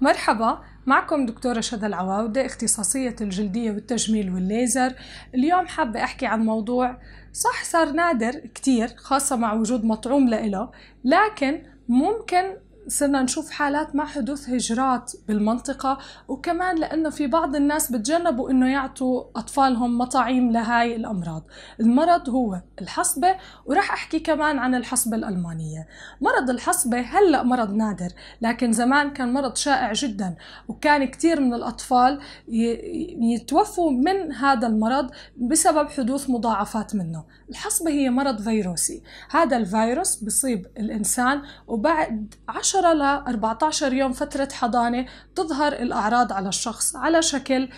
مرحبا معكم دكتورة شدى العواودة اختصاصية الجلدية والتجميل والليزر اليوم حابة أحكي عن موضوع صح صار نادر كتير خاصة مع وجود مطعوم لإله لكن ممكن صرنا نشوف حالات مع حدوث هجرات بالمنطقة وكمان لأنه في بعض الناس بتجنبوا أنه يعطوا أطفالهم مطاعيم لهاي الأمراض المرض هو الحصبة وراح أحكي كمان عن الحصبة الألمانية مرض الحصبة هلأ مرض نادر لكن زمان كان مرض شائع جدا وكان كتير من الأطفال يتوفوا من هذا المرض بسبب حدوث مضاعفات منه الحصبة هي مرض فيروسي هذا الفيروس بصيب الإنسان وبعد عشر 10 ل 14 يوم فترة حضانة تظهر الأعراض على الشخص على شكل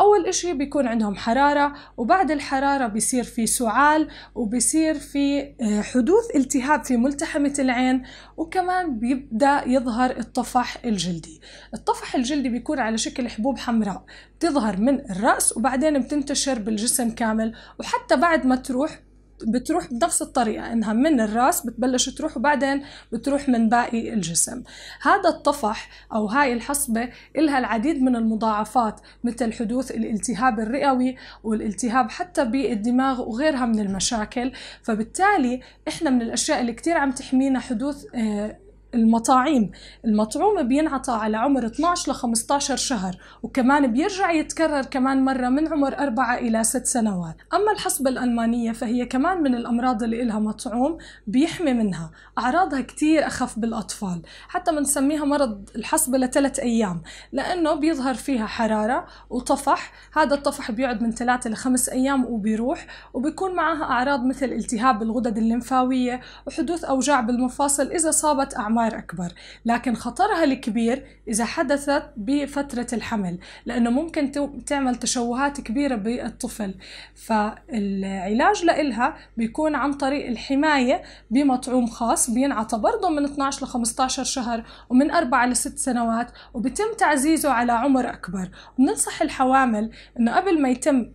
أول إشي بيكون عندهم حرارة وبعد الحرارة بيصير في سعال وبيصير في آه، حدوث التهاب في ملتحمة العين وكمان بيبدأ يظهر الطفح الجلدي الطفح الجلدي بيكون على شكل حبوب حمراء بتظهر من الرأس وبعدين بتنتشر بالجسم كامل وحتى بعد ما تروح بتروح بنفس الطريقة إنها من الرأس بتبلش تروح وبعدين بتروح من باقي الجسم هذا الطفح أو هاي الحصبة إلها العديد من المضاعفات مثل حدوث الالتهاب الرئوي والالتهاب حتى بالدماغ وغيرها من المشاكل فبالتالي إحنا من الأشياء اللي كتير عم تحمينا حدوث آه، المطاعيم المطعوم بينعطى على عمر 12 ل 15 شهر وكمان بيرجع يتكرر كمان مرة من عمر 4 إلى 6 سنوات أما الحصبة الألمانية فهي كمان من الأمراض اللي إلها مطعوم بيحمي منها أعراضها كتير أخف بالأطفال حتى بنسميها مرض الحصبة لثلاث أيام لأنه بيظهر فيها حرارة وطفح هذا الطفح بيقعد من 3 ل 5 أيام وبيروح وبيكون معها أعراض مثل التهاب الغدد الليمفاوية وحدوث أوجاع بالمفاصل إذا صابت أعمار دوامر أكبر لكن خطرها الكبير إذا حدثت بفترة الحمل لأنه ممكن تعمل تشوهات كبيرة بالطفل فالعلاج لإلها بيكون عن طريق الحماية بمطعوم خاص بينعطى برضه من 12 ل 15 شهر ومن 4 ل 6 سنوات وبتم تعزيزه على عمر أكبر بننصح الحوامل أنه قبل ما يتم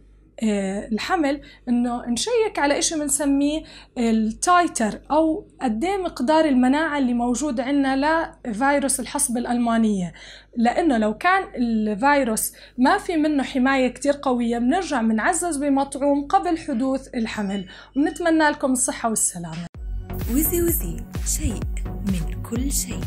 آه، الحمل انه نشيك على شيء بنسميه آه، التايتر او قد إيه مقدار المناعه اللي موجود عندنا لفيروس الحصبه الالمانيه لانه لو كان الفيروس ما في منه حمايه كثير قويه بنرجع بنعزز بمطعوم قبل حدوث الحمل وبنتمنى لكم الصحه والسلامه وزي وزي شيء من كل شيء